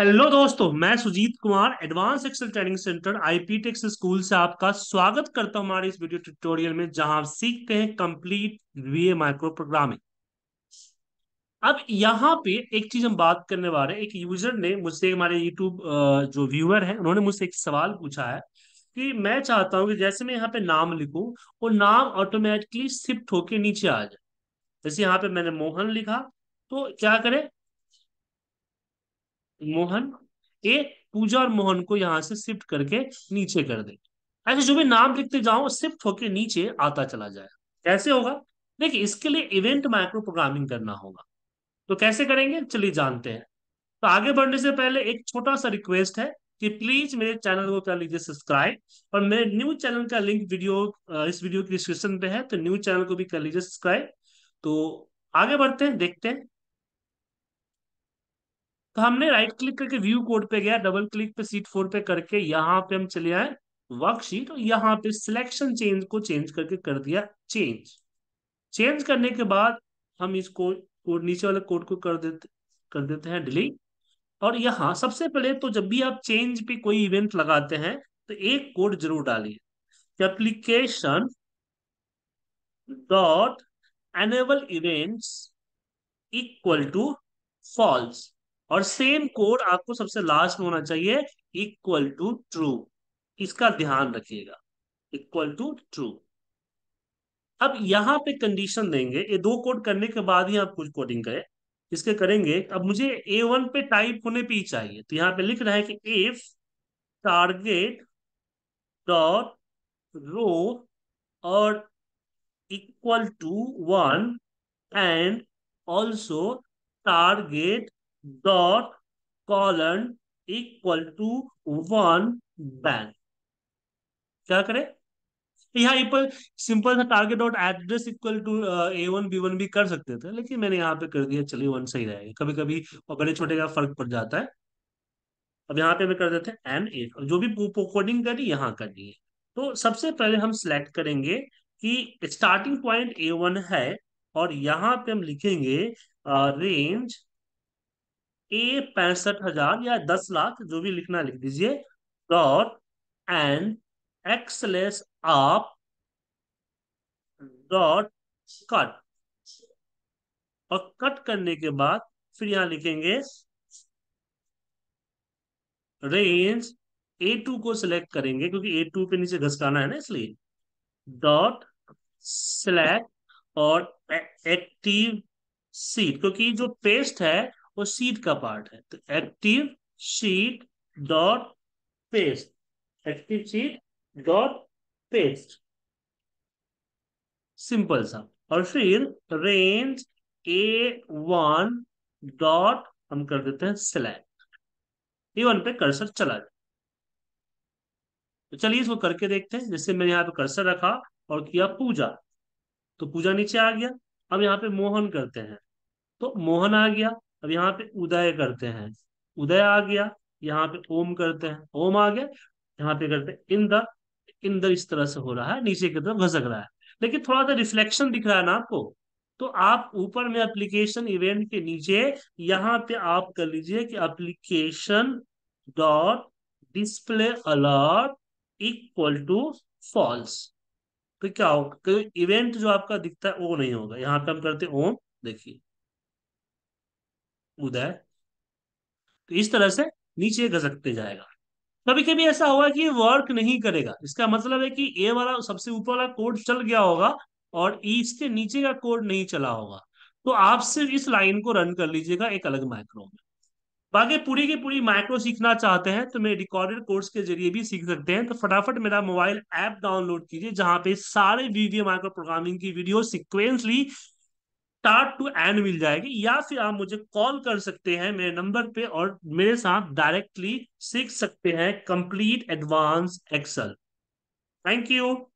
hello दोस्तों मैं Sujeet Kumar advance Excel training centre IP tex school से आपका स्वागत करता हूं हमारे इस वीडियो ट्यूटोरियल में जहां आप सीखते हैं कंप्लीट वीए माइक्रो प्रोग्रामिंग अब यहाँ पे एक चीज हम बात करने वाले एक यूजर ने मुझसे हमारे यूट्यूब जो व्यूअर है उन्होंने मुझसे एक सवाल पूछा है कि मैं चाहता हूँ कि जैसे मैं यहाँ पे नाम लिखू वो नाम ऑटोमेटिकली शिफ्ट होके नीचे आ जाए जैसे यहाँ पे मैंने मोहन लिखा तो क्या करे मोहन ए पूजा और मोहन को यहां से शिफ्ट करके नीचे कर दे ऐसे जो भी नाम लिखते जाओ शिफ्ट होके नीचे आता चला जाए कैसे होगा देखिए इसके लिए इवेंट माइक्रो प्रोग्रामिंग करना होगा तो कैसे करेंगे चलिए जानते हैं तो आगे बढ़ने से पहले एक छोटा सा रिक्वेस्ट है कि प्लीज मेरे चैनल को कर लीजिए सब्सक्राइब और मेरे न्यू चैनल का लिंक वीडियो इस वीडियो के डिस्क्रिप्शन पे है तो न्यू चैनल को भी कर लीजिए सब्सक्राइब तो आगे बढ़ते हैं देखते हैं तो हमने राइट क्लिक करके व्यू कोड पे गया डबल क्लिक पे सीट फोर पे करके यहाँ पे हम चले आए वर्कशीट और यहाँ पे सिलेक्शन चेंज को चेंज करके कर दिया चेंज चेंज करने के बाद हम इसको नीचे वाले कोड को कर देते कर देते हैं डिलीट और यहाँ सबसे पहले तो जब भी आप चेंज पे कोई इवेंट लगाते हैं तो एक कोड जरूर डालिए application dot enable events equal to false और सेम कोड आपको सबसे लास्ट में होना चाहिए इक्वल टू ट्रू इसका ध्यान रखिएगा इक्वल टू ट्रू अब यहां पे कंडीशन देंगे ये दो कोड करने के बाद ही आप कुछ कोडिंग करें इसके करेंगे अब मुझे ए वन पे टाइप होने पे ही चाहिए तो यहाँ पे लिख रहा है कि इफ टारगेट डॉट रो और equal to one and also target dot column equal to one then क्या करें यहाँ पर सिंपल सा target dot address equal to A one B one भी कर सकते थे लेकिन मैंने यहाँ पे कर दिया चलिए वन सही रहेगा कभी कभी और बड़े छोटे का फर्क पड़ जाता है अब यहाँ पे मैं कर देते हैं एन एट जो भी कोडिंग करी यहाँ करनी है तो सबसे पहले हम सिलेक्ट करेंगे कि स्टार्टिंग पॉइंट ए वन है और यहाँ पे हम लिखेंगे रेंज uh, ए पैंसठ हजार या दस लाख जो भी लिखना लिख दीजिए डॉट एंड एक्स लेस आप डॉट कट और कट करने के बाद फिर यहां लिखेंगे रेंज ए टू को सिलेक्ट करेंगे क्योंकि ए टू पे नीचे घसकाना है ना इसलिए डॉट सिलेक्ट और एक्टिव सीट क्योंकि जो पेस्ट है वो सीट का पार्ट है तो active sheet dot paste active sheet dot paste simple सा और फिर रेंज ए वन डॉट हम कर देते हैं सिलेक्ट ए वन पे कर्सर चला जाए तो चलिए इसको करके देखते हैं जैसे मैंने यहाँ पे कर्सर रखा और किया पूजा तो पूजा नीचे आ गया अब यहाँ पे मोहन करते हैं तो मोहन आ गया अब यहाँ पे उदय करते हैं उदय आ गया यहाँ पे ओम करते हैं ओम आ गया यहाँ पे करते हैं इंद्र इंद्र इस तरह से हो रहा है नीचे की तरफ घसक रहा है लेकिन थोड़ा सा रिफ्लेक्शन दिख रहा है ना आपको तो आप ऊपर में एप्लीकेशन इवेंट के नीचे यहाँ पे आप कर लीजिए कि application dot display alert equal to false तो क्या होगा इवेंट जो आपका दिखता है वो नहीं होगा यहाँ पे हम करते ओम देखिए उदय तो इस तरह से नीचे घसकते जाएगा कभी कभी ऐसा होगा कि वर्क नहीं करेगा इसका मतलब है कि ए वाला सबसे ऊपर वाला कोड चल गया होगा और ई e इसके नीचे का कोड नहीं चला होगा तो आप सिर्फ इस लाइन को रन कर लीजिएगा एक अलग माइक्रो में बाकी पूरी की पूरी माइक्रो सीखना चाहते हैं तो मेरे रिकॉर्डेड कोर्स के जरिए भी सीख सकते हैं तो फटाफट मेरा मोबाइल ऐप डाउनलोड कीजिए जहां पे सारे वीडियो माइक्रो प्रोग्रामिंग की video sequentially start to end मिल जाएगी या फिर आप मुझे कॉल कर सकते हैं मेरे नंबर पे और मेरे साथ डायरेक्टली सीख सकते हैं complete advance Excel thank you